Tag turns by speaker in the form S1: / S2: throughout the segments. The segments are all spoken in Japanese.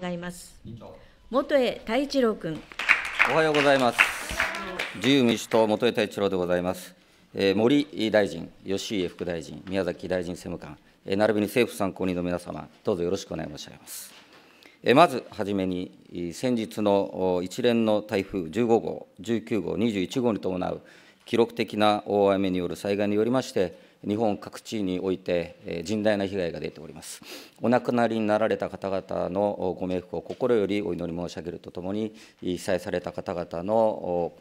S1: 願います。元江太一郎君。
S2: おはようございます。自由民主党元江太一郎でございます。えー、森大臣、吉井副大臣、宮崎大臣政務官、えー、並びに政府参考人の皆様、どうぞよろしくお願い申し上げます。えー、まずはじめに、先日の一連の台風15号、19号、21号に伴う記録的な大雨による災害によりまして、日本各地において甚大な被害が出ております。お亡くなりになられた方々のご冥福を心よりお祈り申し上げるとともに、被災された方々の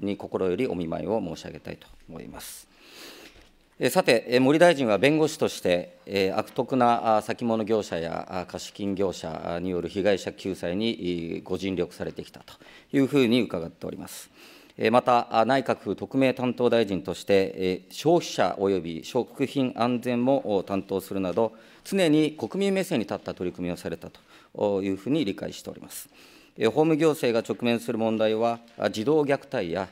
S2: に心よりお見舞いを申し上げたいと思います。さて、森大臣は弁護士として、悪徳な先物業者や貸金業者による被害者救済にご尽力されてきたというふうに伺っております。また、内閣府特命担当大臣として、消費者および食品安全も担当するなど、常に国民目線に立った取り組みをされたというふうに理解しております。法務行政が直面する問題は、児童虐待や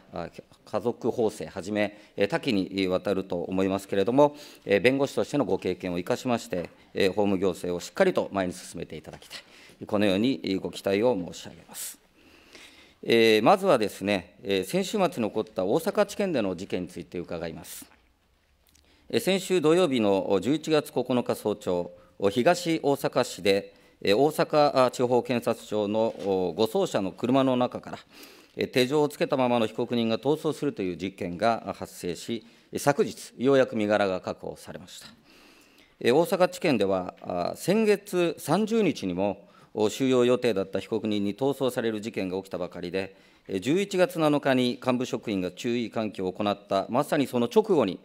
S2: 家族法制はじめ、多岐にわたると思いますけれども、弁護士としてのご経験を生かしまして、法務行政をしっかりと前に進めていただきたい、このようにご期待を申し上げます。えー、まずはですね、えー、先週末に起こった大阪地検での事件について伺います。えー、先週土曜日の11月9日早朝、東大阪市で、えー、大阪地方検察庁の護送車の車の中から、えー、手錠をつけたままの被告人が逃走するという事件が発生し、昨日、ようやく身柄が確保されました。えー、大阪地検では、先月30日にも、収容予定だった被告人に逃走される事件が起きたばかりで、11月7日に幹部職員が注意喚起を行った、まさにその直後に、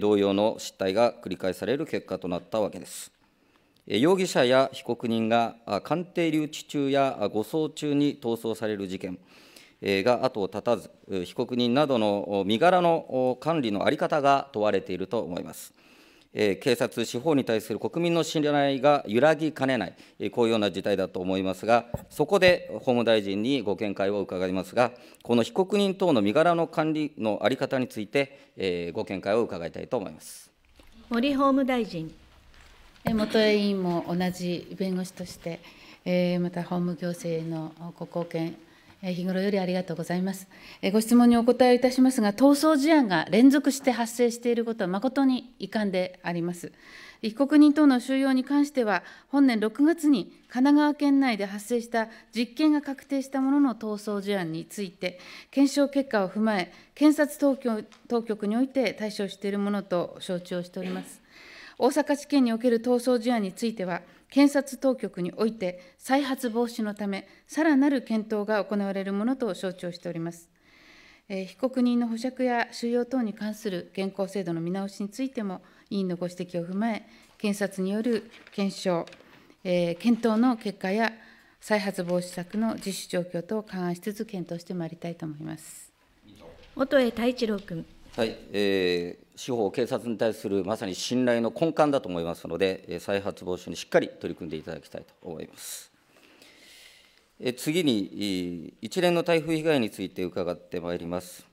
S2: 同様の失態が繰り返される結果となったわけです。容疑者や被告人が鑑定留置中や護送中に逃走される事件が後を絶たず、被告人などの身柄の管理の在り方が問われていると思います。え警察、司法に対する国民の信頼が揺らぎかねない、えこういうような事態だと思いますが、そこで法務大臣にご見解を伺いますが、この被告人等の身柄の管理の在り方について、えご見解を伺いたいと思います
S3: 森法務大臣。元委員も同じ弁護士として、また法務行政のご貢献日頃よりありがとうございます。ご質問にお答えいたしますが、逃走事案が連続して発生していることは誠に遺憾であります。被告人等の収容に関しては、本年6月に神奈川県内で発生した実刑が確定したものの逃走事案について、検証結果を踏まえ、検察当局当局において対処しているものと承知をしております。大阪地検における逃走事案については、検察当局において再発防止のため、さらなる検討が行われるものと承知をしております。え被告人の保釈や収容等に関する現行制度の見直しについても、委員のご指摘を踏まえ、検察による検証、え検討の結果や再発防止策の実施状況等を勘案しつつ検討してまいりたいと思います。
S1: 元栄太一郎君。
S2: はい、えー、司法、警察に対するまさに信頼の根幹だと思いますので、再発防止にしっかり取り組んでいただきたいと思います。え次に、一連の台風被害について伺ってまいります。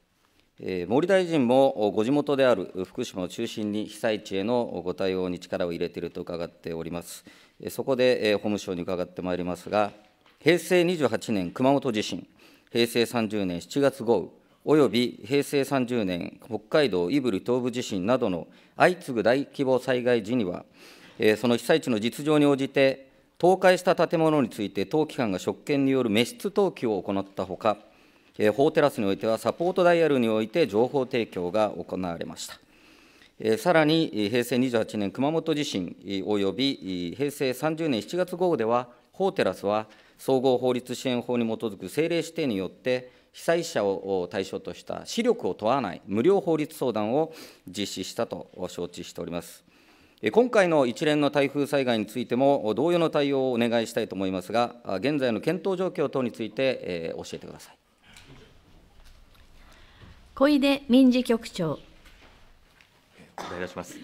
S2: え森大臣もご地元である福島を中心に被災地へのご対応に力を入れていると伺っております。そこで、え法務省に伺ってまいりますが、平成28年熊本地震、平成30年7月豪雨、および平成30年北海道胆振東部地震などの相次ぐ大規模災害時には、その被災地の実情に応じて、倒壊した建物について当機関が職権による滅失登記を行ったほか、法テラスにおいてはサポートダイヤルにおいて情報提供が行われました。さらに平成28年熊本地震及び平成30年7月豪雨では、法テラスは総合法律支援法に基づく政令指定によって、被災者を対象とした視力を問わない無料法律相談を実施したと承知しております。今回の一連の台風災害についても、同様の対応をお願いしたいと思いますが、現在の検討状況等について、え教えてください
S1: 小出民事局長。
S4: お願いします。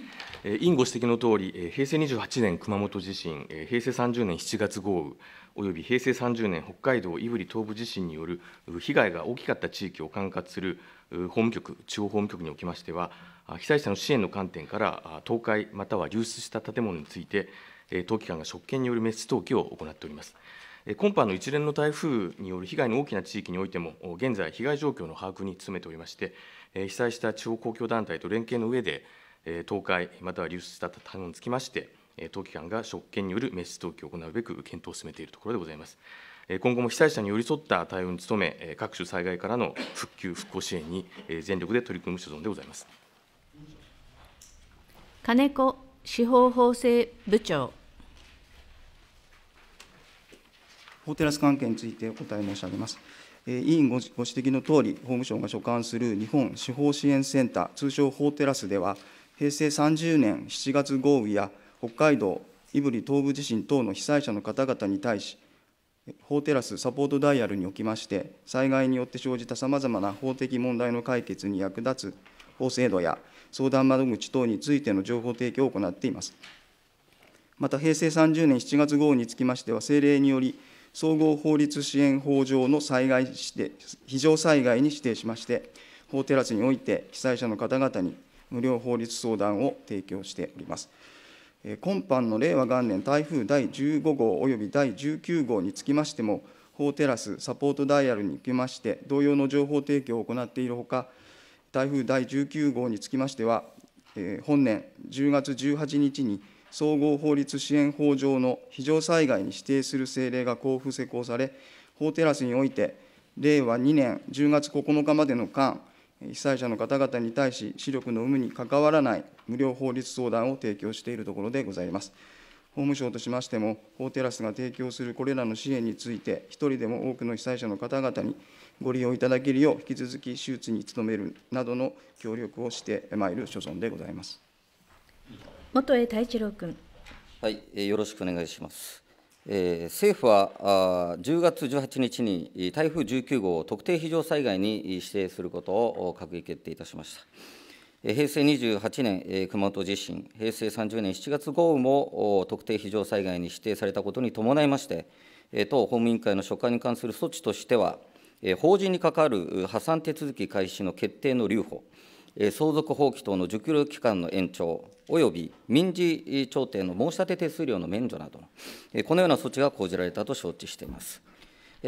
S4: 委員ご指摘のとおり、平成28年熊本地震、平成30年7月豪雨、および平成30年北海道胆振東部地震による被害が大きかった地域を管轄する法務局、地方法務局におきましては、被災者の支援の観点から倒壊または流出した建物について、当機関が職権による滅失登記を行っております。今般の一連の台風による被害の大きな地域においても、現在、被害状況の把握に努めておりまして、被災した地方公共団体と連携の上で、倒壊、または流出した建物につきまして、当機関が職権による滅失登記を行うべく検討を進めているところでございます。今後も被災者に寄り添った対応に努め、各種災害からの復旧・復興支援に全力で取り組む所存でございます。
S1: 金子司法法制部長。
S5: 法テラス関係についてお答え申し上げます。委員ご指摘のとおり、法務省が所管する日本司法支援センター、通称法テラスでは、平成30年7月豪雨や北海道胆振東部地震等の被災者の方々に対し、法テラスサポートダイヤルにおきまして、災害によって生じたさまざまな法的問題の解決に役立つ法制度や相談窓口等についての情報提供を行っています。また、平成30年7月号につきましては、政令により、総合法律支援法上の災害指定、非常災害に指定しまして、法テラスにおいて被災者の方々に無料法律相談を提供しております。今般の令和元年台風第15号および第19号につきましても、法テラスサポートダイヤルにおきまして、同様の情報提供を行っているほか、台風第19号につきましては、本年10月18日に、総合法律支援法上の非常災害に指定する政令が交付施行され、法テラスにおいて、令和2年10月9日までの間、被災者の方々に対し、視力の有無に関わらない無料法律相談を提供しているところでございます。法務省としましても、法テラスが提供するこれらの支援について、一人でも多くの被災者の方々にご利用いただけるよう、引き続き手術に努めるなどの協力をしてまいる所存でございます。
S1: 元栄太一郎君。
S5: はい、よろしくお願いします。えー、政府は
S2: あ10月18日に台風19号を特定非常災害に指定することを閣議決定いたしました。平成28年熊本地震、平成30年7月豪雨も特定非常災害に指定されたことに伴いまして、党法務委員会の所管に関する措置としては、法人に係る破産手続き開始の決定の留保、相続放棄等の受給期間の延長、および民事調停の申し立て手数料の免除など、このような措置が講じられたと承知しています。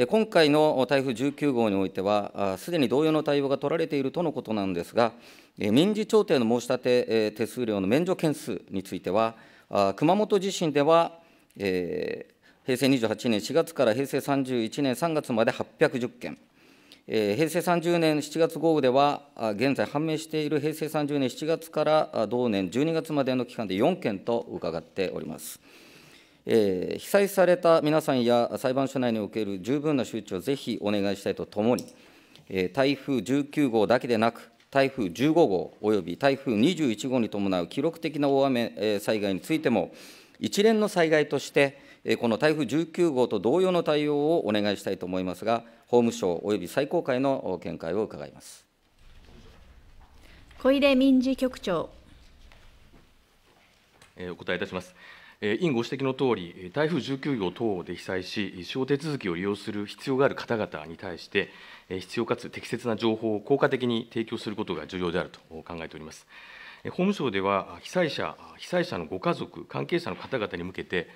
S2: 今回の台風19号においては、すでに同様の対応が取られているとのことなんですが、民事調停の申し立て手数料の免除件数については、熊本地震では、平成28年4月から平成31年3月まで810件、平成30年7月豪雨では、現在判明している平成30年7月から同年12月までの期間で4件と伺っております。被災された皆さんや裁判所内における十分な周知をぜひお願いしたいとともに、台風19号だけでなく、台風15号および台風21号に伴う記録的な大雨、災害についても、一連の災害として、この台風19号と同様の対応をお願いしたいと思いますが、法務省および最高会の見解を伺います
S1: 小出民事局長。
S4: お答えいたします。委員ご指摘のとおり、台風19号等で被災し、司法手続きを利用する必要がある方々に対して、必要かつ適切な情報を効果的に提供することが重要であると考えております。法務省では、被災者、被災者のご家族、関係者の方々に向けて、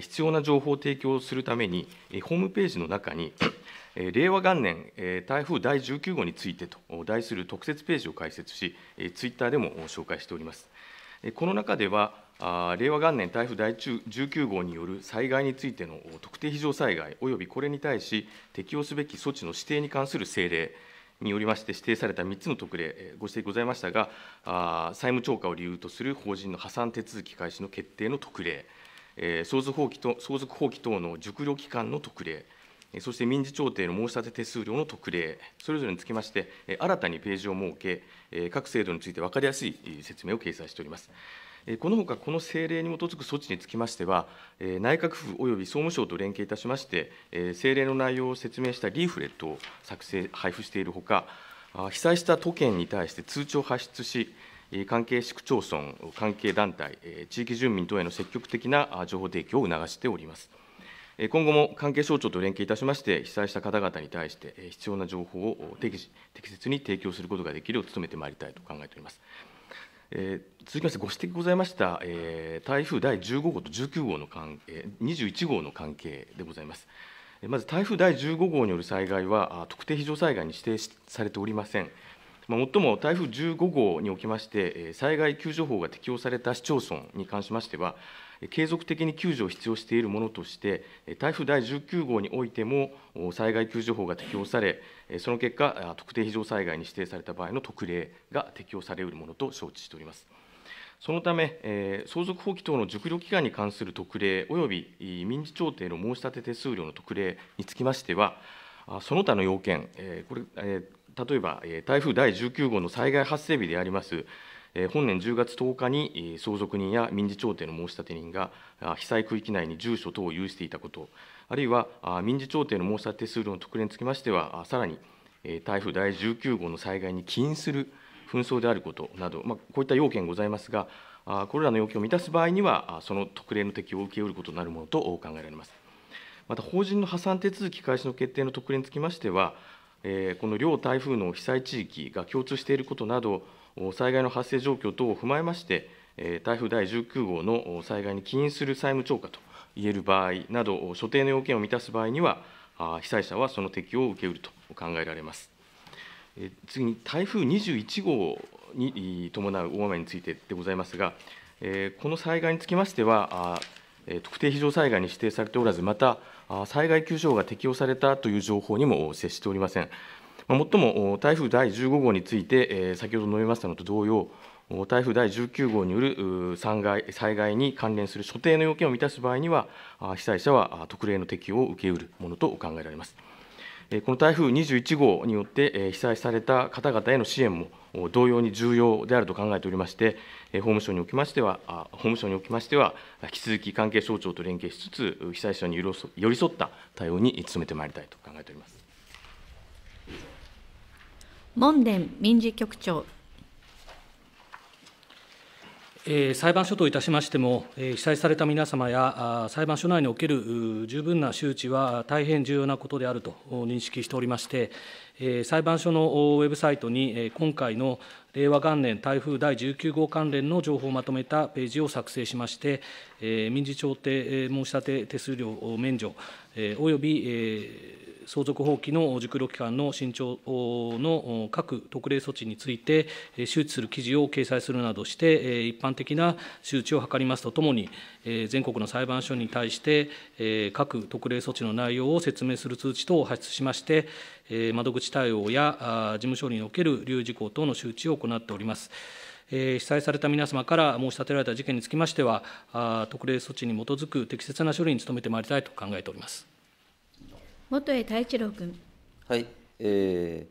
S4: 必要な情報を提供するために、ホームページの中に、令和元年台風第19号についてと題する特設ページを開設し、ツイッターでも紹介しております。この中では、令和元年台風第19号による災害についての特定非常災害およびこれに対し適用すべき措置の指定に関する政令によりまして指定された3つの特例、ご指摘ございましたが、債務超過を理由とする法人の破産手続き開始の決定の特例、相続放棄と相続放棄等の熟慮期間の特例、そして民事調停の申し立て手数料の特例、それぞれにつきまして、新たにページを設け、各制度について分かりやすい説明を掲載しております。このほか、この政令に基づく措置につきましては、内閣府および総務省と連携いたしまして、政令の内容を説明したリーフレットを作成、配布しているほか、被災した都県に対して通知を発出し、関係市区町村、関係団体、地域住民等への積極的な情報提供を促しております。今後も関係省庁と連携いたしまして、被災した方々に対して必要な情報を適切に提供することができるよう努めてまいりたいと考えております。え続きまして、ご指摘ございました、え台風第15号と19号の関、え21号の関係でございます。まず台風第15号による災害は、特定非常災害に指定されておりません。最もっとも台風15号におきまして、災害救助法が適用された市町村に関しましては、継続的に救助を必要しているものとして、台風第19号においても災害救助法が適用され、その結果、特定非常災害に指定された場合の特例が適用されうるものと承知しております。そのため、相続放棄等の熟慮期間に関する特例および民事調停の申し立て手数料の特例につきましては、その他の要件、これ例えば台風第19号の災害発生日であります、本年10月10日に相続人や民事調停の申立人が被災区域内に住所等を有していたこと、あるいは民事調停の申立数の特例につきましては、さらに台風第19号の災害に起因する紛争であることなど、まあ、こういった要件ございますが、これらの要件を満たす場合には、その特例の適用を受け得ることになるものと考えられます。また法人の破産手続き開始の決定の特例につきましては、この両台風の被災地域が共通していることなど、災害の発生状況等を踏まえまして、台風第19号の災害に起因する債務超過といえる場合など、所定の要件を満たす場合には、被災者はその適用を受けうると考えられます。次に台風21号に伴う大雨についてでございますが、この災害につきましては、特定非常災害に指定されておらず、また災害救助が適用されたという情報にも接しておりません。もっとも台風第15号について、先ほど述べましたのと同様、台風第19号による災害災害に関連する所定の要件を満たす場合には、被災者は特例の適用を受けうるものと考えられます。この台風21号によって被災された方々への支援も同様に重要であると考えておりまして、法務省におきましては、法務省におきましては、引き続き関係省庁と連携しつつ、被災者に寄り添った対応に努めてまいりたいと考えております。
S1: 門田民事局長
S4: 裁判所といたし
S6: ましても、被災された皆様や裁判所内における十分な周知は大変重要なことであると認識しておりまして、裁判所のウェブサイトに今回の令和元年台風第19号関連の情報をまとめたページを作成しまして、民事調停申し立て手数料免除および相続放棄の熟慮期間の伸長の各特例措置について、周知する記事を掲載するなどして、一般的な周知を図りますとともに、全国の裁判所に対して、各特例措置の内容を説明する通知等を発出しまして、窓口対応や事務所における留意事項等の周知を行っております。被災された皆様から申し立てられた事件につきましては、特例措置に基づく適切な処理に努めてまいりたいと考えております。
S1: 元江太一郎君。
S6: はい、
S2: え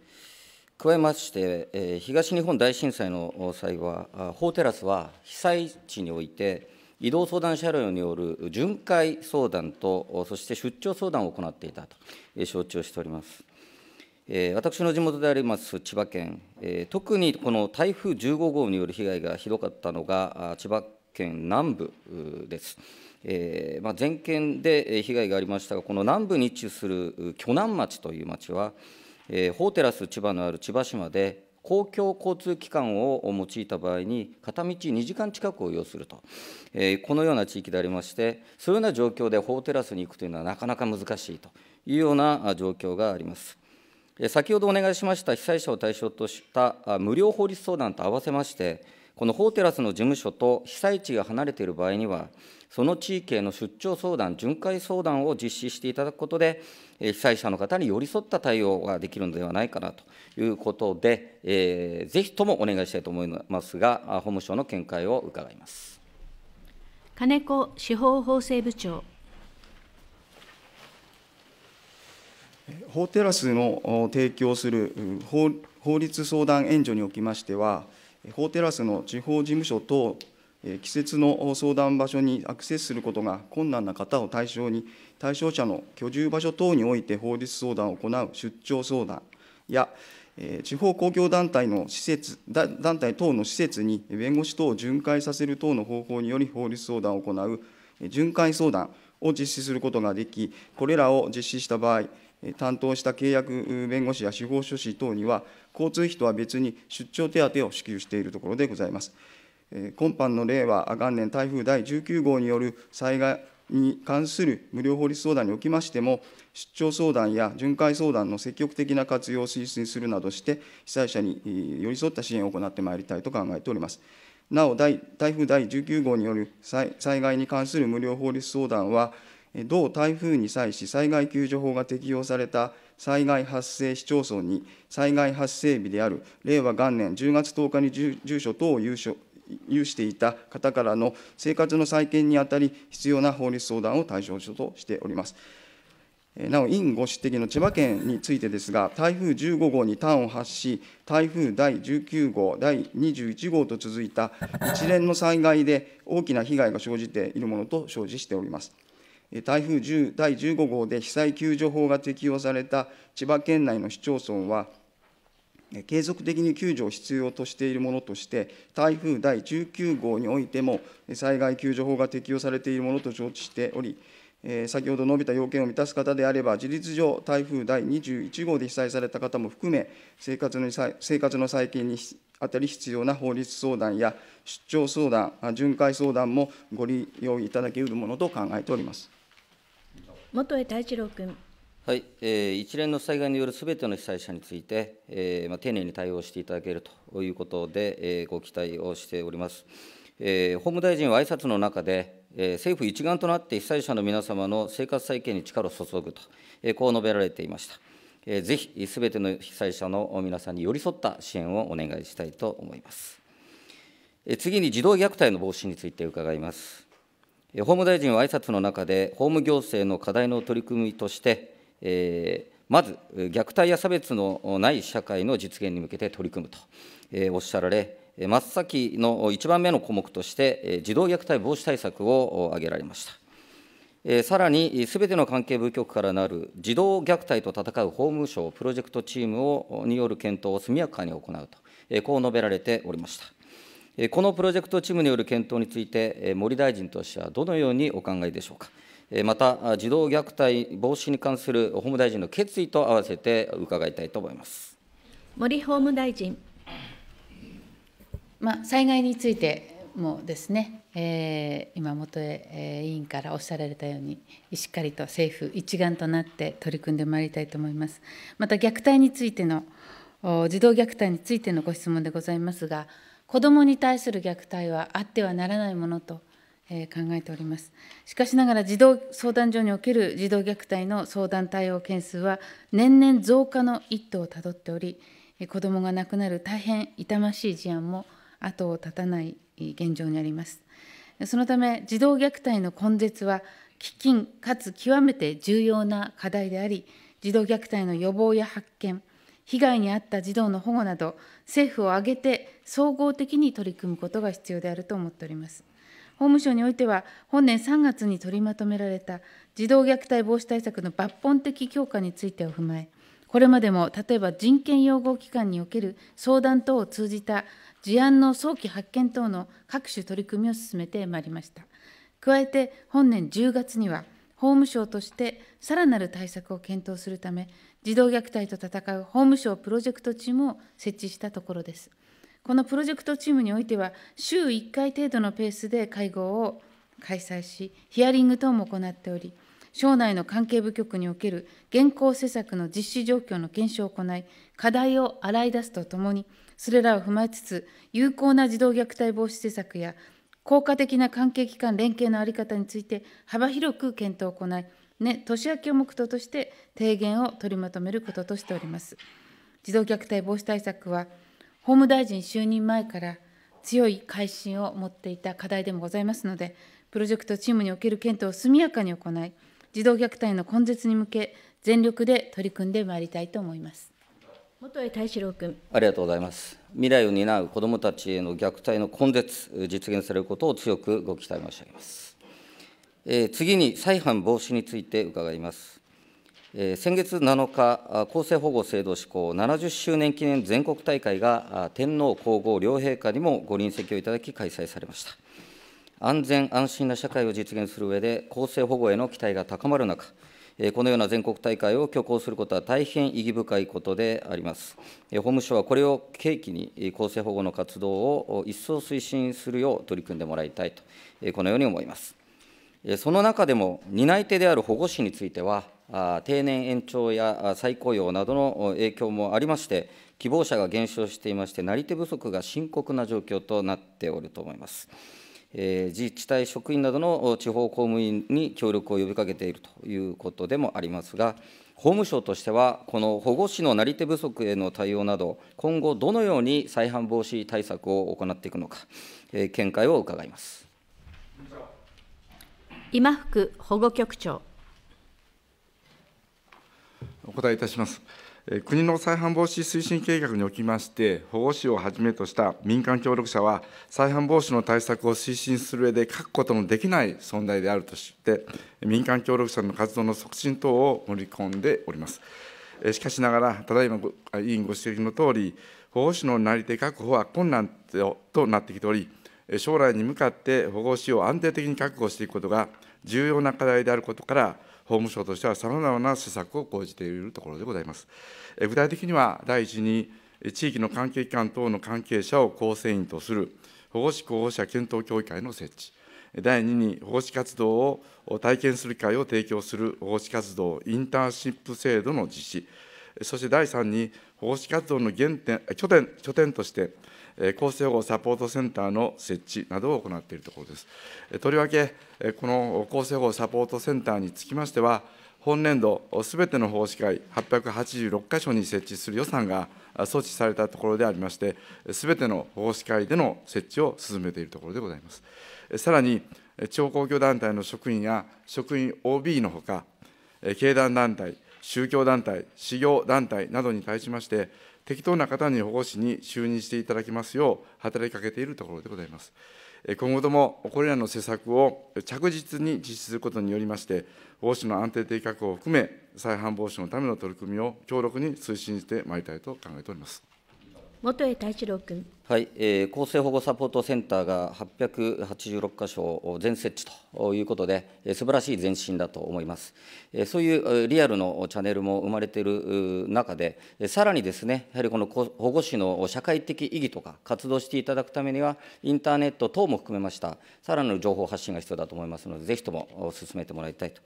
S2: ー、加えまして、えー、東日本大震災の際は、法テラスは被災地において、移動相談車両による巡回相談と、そして出張相談を行っていたと、えー、承知をしております。え私の地元であります千葉県、え特にこの台風15号による被害がひどかったのが、千葉県南部です。えーまあ、全県で被害がありましたが、この南部に位置する鋸南町という町は、えー、法テラス千葉のある千葉市まで、公共交通機関を用いた場合に、片道2時間近くを要すると、えー、このような地域でありまして、そういうような状況で法テラスに行くというのはなかなか難しいというような状況があります。先ほどお願いしました被災者を対象とした無料法律相談と合わせまして、この法テラスの事務所と被災地が離れている場合には、その地域への出張相談、巡回相談を実施していただくことで、被災者の方に寄り添った対応ができるのではないかなということで、えー、ぜひともお願いしたいと思いますが、法務省の見解を伺います。
S1: 金子司法法制部長。
S5: 法テラスの提供する法律相談援助におきましては、法テラスの地方事務所等季節の相談場所にアクセスすることが困難な方を対象に、対象者の居住場所等において法律相談を行う出張相談や、地方公共団体の施設、団体等の施設に弁護士等を巡回させる等の方法により法律相談を行う巡回相談を実施することができ、これらを実施した場合、担当した契約弁護士や司法書士等には、交通費とは別に出張手当を支給しているところでございます。今般の令和元年台風第19号による災害に関する無料法律相談におきましても、出張相談や巡回相談の積極的な活用を推進するなどして、被災者に寄り添った支援を行ってまいりたいと考えております。なお、台風第19号による災害に関する無料法律相談は、同台風に際し災害救助法が適用された災害発生市町村に災害発生日である令和元年10月10日に住所等を有所有していた方からの生活の再建にあたり、必要な法律相談を対象としております。なお、委員ご指摘の千葉県についてですが、台風15号に端を発し、台風第19号、第21号と続いた一連の災害で大きな被害が生じているものと承知しております。台風10第15号で被災救助法が適用された千葉県内の市町村は、継続的に救助を必要としているものとして、台風第19号においても、災害救助法が適用されているものと承知しており、先ほど述べた要件を満たす方であれば、事実上、台風第21号で被災された方も含め、生活の生活の再建にあたり必要な法律相談や出張相談、巡回相談もご利用いただけうるものと考えております。
S1: 元江太一郎君。
S2: はい、えー、一連の災害によるすべての被災者について、えーま丁寧に対応していただけるということで、えー、ご期待をしております。えー、法務大臣は挨拶の中で、えー、政府一丸となって被災者の皆様の生活再建に力を注ぐと、えー、こう述べられていました。えー、ぜひ、すべての被災者の皆さんに寄り添った支援をお願いしたいと思います。えー、次に児童虐待の防止について伺います。え法務大臣は挨拶の中で、法務行政の課題の取り組みとして、えー、まず虐待や差別のない社会の実現に向けて取り組むと、えー、おっしゃられ、真っ先の1番目の項目として、児童虐待防止対策を挙げられました。えさらに、すべての関係部局からなる児童虐待と戦う法務省プロジェクトチームをによる検討を速やかに行うと、えこう述べられておりました。このプロジェクトチームによる検討について、森大臣としてはどのようにお考えでしょうか。また、児童虐待防止に関する法務大臣の決意と合わせて伺いたいと思います
S1: 森法務大臣。
S3: まあ、災害についてもですね、えー、今、元江委員からおっしゃられたように、しっかりと政府一丸となって取り組んでまいりたいと思います。また虐待についての児童虐待についてのご質問でございますが、子どもに対する虐待はあってはならないものとえ考えております。しかしながら、児童相談所における児童虐待の相談対応件数は、年々増加の一途をたどっており、子どもが亡くなる大変痛ましい事案も後を絶たない現状にあります。そのため、児童虐待の根絶は、喫緊かつ極めて重要な課題であり、児童虐待の予防や発見、被害に遭った児童の保護など、政府を挙げて総合的に取り組むことが必要であると思っております。法務省においては、本年3月に取りまとめられた児童虐待防止対策の抜本的強化についてを踏まえ、これまでも例えば人権擁護機関における相談等を通じた事案の早期発見等の各種取り組みを進めてまいりました。加えて、本年10月には、法務省としてさらなる対策を検討するため、児童虐待と戦う法務省プロジェクトチームを設置したところです。このプロジェクトチームにおいては、週1回程度のペースで会合を開催し、ヒアリング等も行っており、省内の関係部局における現行施策の実施状況の検証を行い、課題を洗い出すとともに、それらを踏まえつつ、有効な児童虐待防止施策や、効果的な関係機関連携の在り方について幅広く検討を行い、ね、年明けを目途として提言を取りまとめることとしております。児童虐待防止対策は法務大臣就任前から強い関心を持っていた課題でもございますので、プロジェクトチームにおける検討を速やかに行い、児童虐待の根絶に向け、全力で取り組んでまいりたいと思います。
S1: 元江大志郎君
S2: ありがとうございます未来を担う子どもたちへの虐待の根絶実現されることを強くご期待申し上げます、えー、次に再犯防止について伺います先月7日、厚生保護制度施行70周年記念全国大会が、天皇皇后両陛下にもご臨席をいただき、開催されました。安全安心な社会を実現する上で、厚生保護への期待が高まる中、このような全国大会を挙行することは大変意義深いことであります。法務省はこれを契機に、厚生保護の活動を一層推進するよう取り組んでもらいたいと、このように思います。その中でも、担い手である保護士については、定年延長や再雇用などの影響もありまして、希望者が減少していまして、なり手不足が深刻な状況となっておると思います。え自治体職員などの地方公務員に協力を呼びかけているということでもありますが、法務省としては、この保護士のなり手不足への対応など、今後、どのように再犯防止対策を行っていくのか、え見解を伺います
S1: 今福保護局長。
S7: お答えいたします。国の再犯防止推進計画におきまして、保護司をはじめとした民間協力者は、再犯防止の対策を推進する上で書くことのできない存在であるとして、民間協力者の活動の促進等を盛り込んでおります。しかしながら、ただいま委員ご指摘のとおり、保護司のなり手確保は困難となってきており、将来に向かって保護司を安定的に確保していくことが重要な課題であることから、法務省としてはさまざまな施策を講じているところでございます。具体的には、第一に、地域の関係機関等の関係者を構成員とする保護士候補者検討協議会の設置、第2に保護士活動を体験する機会を提供する保護士活動インターンシップ制度の実施、そして第3に保護士活動の原点拠点拠点として、厚生保護サポートセンターの設置などを行っているところです。とりわけ、この厚生保護サポートセンターにつきましては、本年度、すべての法司会886か所に設置する予算が措置されたところでありまして、すべての法司会での設置を進めているところでございます。さらに、地方公共団体の職員や職員 OB のほか、経団団体、宗教団体、私業団体などに対しまして、適当な方に保護司に就任していただきますよう働きかけているところでございます。今後ともこれらの施策を着実に実施することによりまして、保護司の安定的確保を含め、再犯防止のための取り組みを強力に推進してまいりたいと考えております。
S1: 元江太一郎君。
S2: はい、えー、厚生保護サポートセンターが886箇所全設置ということで、えー、素晴らしい前進だと思います。えー、そういうリアルのチャンネルも生まれている中で、さらにですね、やはりこの保護士の社会的意義とか活動していただくためには、インターネット等も含めました、さらなる情報発信が必要だと思いますので、ぜひとも進めてもらいたいと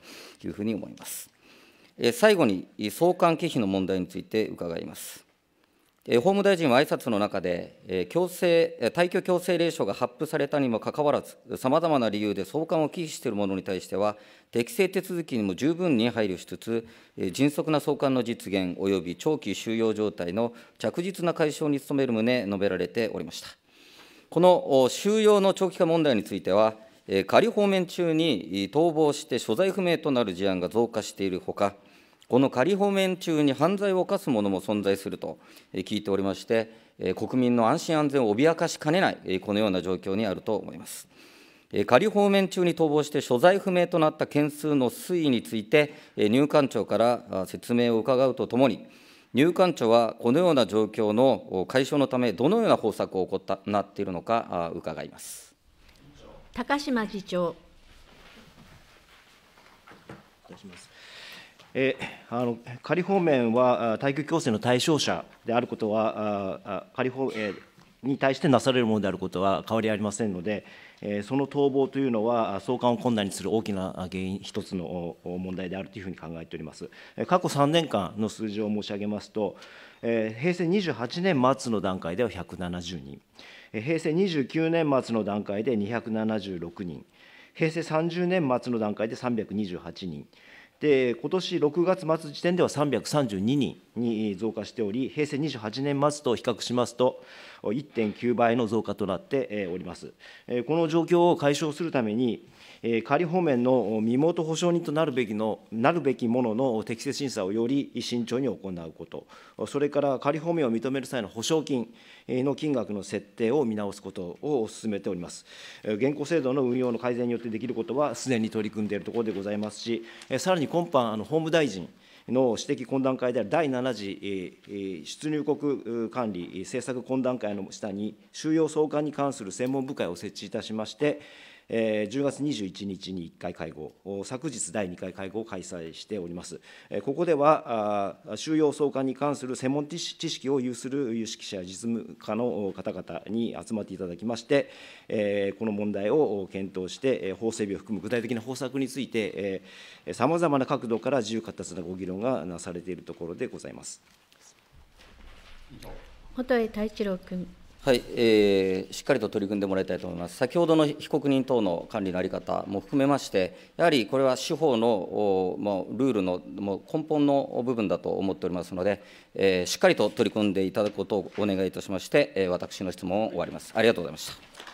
S2: いうふうに思います。最後に、送還経費の問題について伺います。法務大臣は挨拶の中で、強制退去強制令書が発布されたにもかかわらず、さまざまな理由で送還を忌避している者に対しては、適正手続きにも十分に配慮しつつ、迅速な送還の実現および長期収容状態の着実な解消に努める旨、述べられておりました。この収容の長期化問題については、仮放免中に逃亡して所在不明となる事案が増加しているほか、この仮放免中に犯罪を犯す者も存在すると聞いておりまして、国民の安心安全を脅かしかねない、このような状況にあると思います。仮放免中に逃亡して所在不明となった件数の推移について、入管庁から説明を伺うとともに、入管庁はこのような状況の解消のため、どのような方策を行っているのか、伺います
S1: 高島次長。
S6: いしますえあの仮放免は退去強制の対象者であることは、仮放えに対してなされるものであることは変わりありませんので、えその逃亡というのは、送還を困難にする大きな原因、一つの問題であるというふうに考えております。過去3年間の数字を申し上げますと、え平成28年末の段階では170人、平成29年末の段階で276人、平成30年末の段階で328人。で今年6月末時点では332人に増加しており、平成28年末と比較しますと、1.9倍の増加となっております。この状況を解消するために仮方面の身元保証人となるべきのなるべきものの適正審査をより慎重に行うこと、それから仮方面を認める際の保証金の金額の設定を見直すことを進めております。現行制度の運用の改善によってできることは、すでに取り組んでいるところでございますし、さらに今般、あの法務大臣、の指摘懇談会である第7次出入国管理政策懇談会の下に、収容送還に関する専門部会を設置いたしまして、えー、10月21日に1回会合、昨日第2回会合を開催しております。ここでは、収容送還に関する専門知識を有する有識者や実務家の方々に集まっていただきまして、えー、この問題を検討して、法整備を含む具体的な方策について、さまざまな角度から自由活発なご議論がなされているところでございます。
S1: 本江太一郎君。
S2: はい、えー、しっかりと取り組んでもらいたいと思います。先ほどの被告人等の管理の在り方も含めまして、やはりこれは司法のもうルールのもう根本の部分だと思っておりますので、えー、しっかりと取り組んでいただくことをお願いいたしまして、えー、私の質問を終わります。ありがとうございました。